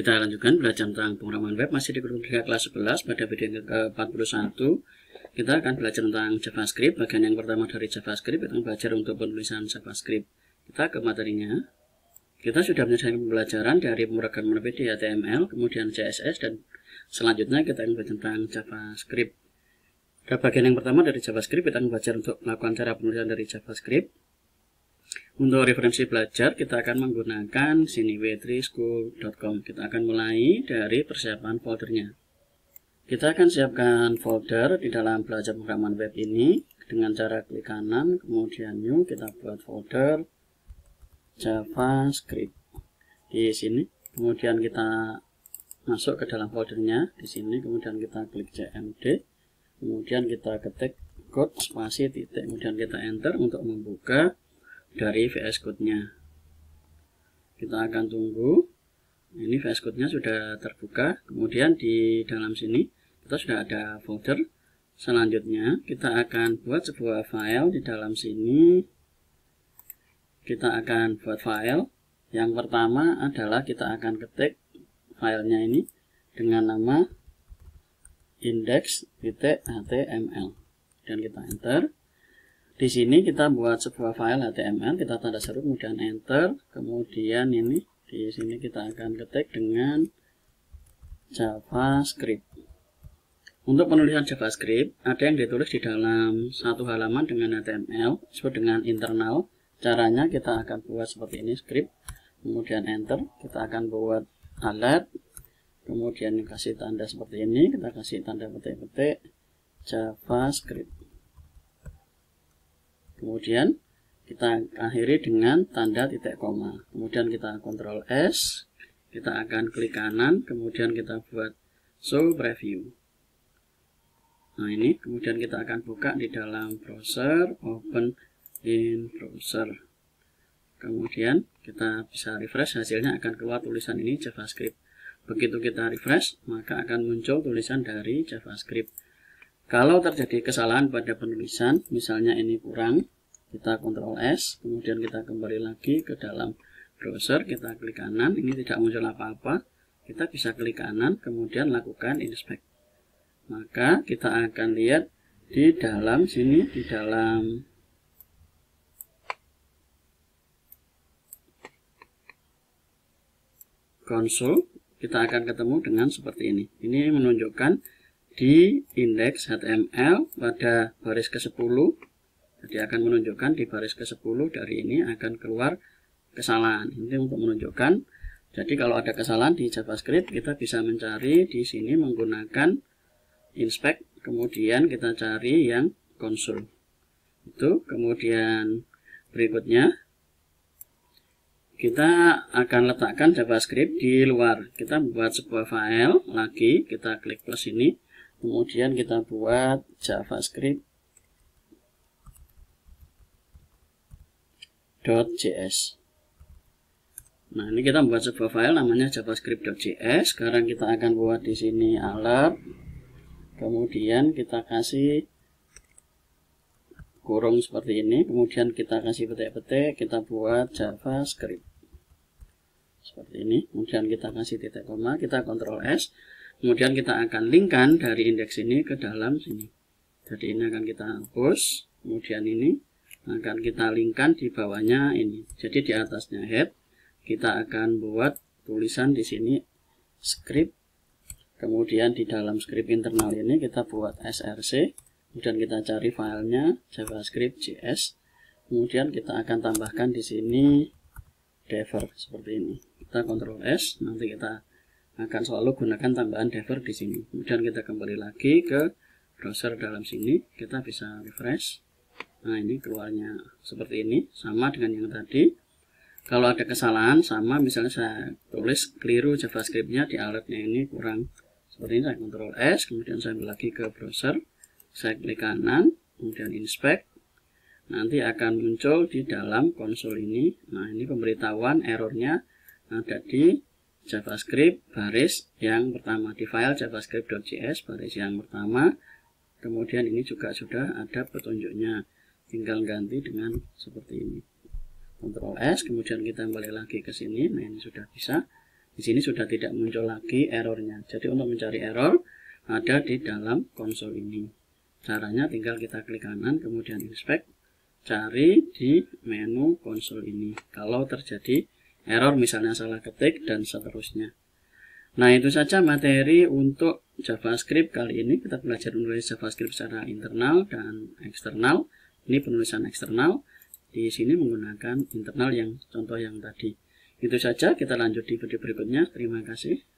Kita lanjutkan belajar tentang pemrograman web masih di kurikulum kelas 11 pada video ke-41. Kita akan belajar tentang JavaScript. Bagian yang pertama dari JavaScript kita akan belajar untuk penulisan JavaScript. Kita ke materinya. Kita sudah menyelesaikan pembelajaran dari pemrograman web di HTML, kemudian CSS, dan selanjutnya kita akan belajar tentang JavaScript. Pada bagian yang pertama dari JavaScript kita akan belajar untuk melakukan cara penulisan dari JavaScript. Untuk referensi belajar, kita akan menggunakan siniw 3 Kita akan mulai dari persiapan foldernya. Kita akan siapkan folder di dalam belajar pemrograman web ini dengan cara klik kanan, kemudian new, kita buat folder JavaScript di sini. Kemudian kita masuk ke dalam foldernya di sini, kemudian kita klik CMD, kemudian kita ketik code spasi titik, kemudian kita enter untuk membuka dari VS Code-nya. Kita akan tunggu. Ini VS Code-nya sudah terbuka. Kemudian di dalam sini kita sudah ada folder. Selanjutnya kita akan buat sebuah file di dalam sini. Kita akan buat file. Yang pertama adalah kita akan ketik filenya ini dengan nama index.html dan kita enter di sini kita buat sebuah file HTML, kita tanda seru, kemudian enter, kemudian ini di sini kita akan ketik dengan JavaScript. Untuk penulisan JavaScript, ada yang ditulis di dalam satu halaman dengan HTML, disebut dengan internal. Caranya kita akan buat seperti ini, script, kemudian enter, kita akan buat alert, kemudian kasih tanda seperti ini, kita kasih tanda petik-petik, JavaScript. Kemudian kita akhiri dengan tanda titik koma. Kemudian kita kontrol S, kita akan klik kanan, kemudian kita buat show preview. Nah ini, kemudian kita akan buka di dalam browser, open in browser. Kemudian kita bisa refresh, hasilnya akan keluar tulisan ini JavaScript. Begitu kita refresh, maka akan muncul tulisan dari JavaScript. Kalau terjadi kesalahan pada penulisan, misalnya ini kurang, kita kontrol S kemudian kita kembali lagi ke dalam browser kita klik kanan ini tidak muncul apa-apa kita bisa klik kanan kemudian lakukan inspect maka kita akan lihat di dalam sini di dalam konsol kita akan ketemu dengan seperti ini ini menunjukkan di indeks HTML pada baris ke-10 jadi akan menunjukkan di baris ke-10 dari ini akan keluar kesalahan. Ini untuk menunjukkan. Jadi kalau ada kesalahan di JavaScript, kita bisa mencari di sini menggunakan inspect. Kemudian kita cari yang Console. Itu kemudian berikutnya kita akan letakkan JavaScript di luar. Kita buat sebuah file lagi, kita klik plus ini, kemudian kita buat JavaScript js. Nah, ini kita membuat sebuah file namanya javascript.js. Sekarang kita akan buat di sini alert. Kemudian kita kasih kurung seperti ini. Kemudian kita kasih petik-petik, kita buat javascript. Seperti ini. Kemudian kita kasih titik koma, kita kontrol S. Kemudian kita akan linkkan dari indeks ini ke dalam sini. Jadi ini akan kita hapus. Kemudian ini akan kita linkkan di bawahnya ini. Jadi di atasnya head kita akan buat tulisan di sini script. Kemudian di dalam script internal ini kita buat src. Kemudian kita cari filenya javascript js. Kemudian kita akan tambahkan di sini dever seperti ini. Kita kontrol S, nanti kita akan selalu gunakan tambahan dever di sini. Kemudian kita kembali lagi ke browser dalam sini, kita bisa refresh. Nah ini keluarnya seperti ini sama dengan yang tadi. Kalau ada kesalahan sama misalnya saya tulis keliru javascriptnya di alertnya ini kurang seperti ini saya kontrol S kemudian saya lagi ke browser saya klik kanan kemudian inspect nanti akan muncul di dalam konsol ini nah ini pemberitahuan errornya ada di javascript baris yang pertama di file javascript.js baris yang pertama kemudian ini juga sudah ada petunjuknya tinggal ganti dengan seperti ini Ctrl S kemudian kita balik lagi ke sini nah ini sudah bisa di sini sudah tidak muncul lagi errornya jadi untuk mencari error ada di dalam konsol ini caranya tinggal kita klik kanan kemudian inspect cari di menu konsol ini kalau terjadi error misalnya salah ketik dan seterusnya Nah itu saja materi untuk JavaScript kali ini kita belajar menulis JavaScript secara internal dan eksternal. Ini penulisan eksternal. Di sini menggunakan internal yang contoh yang tadi. Itu saja, kita lanjut di video berikutnya. Terima kasih.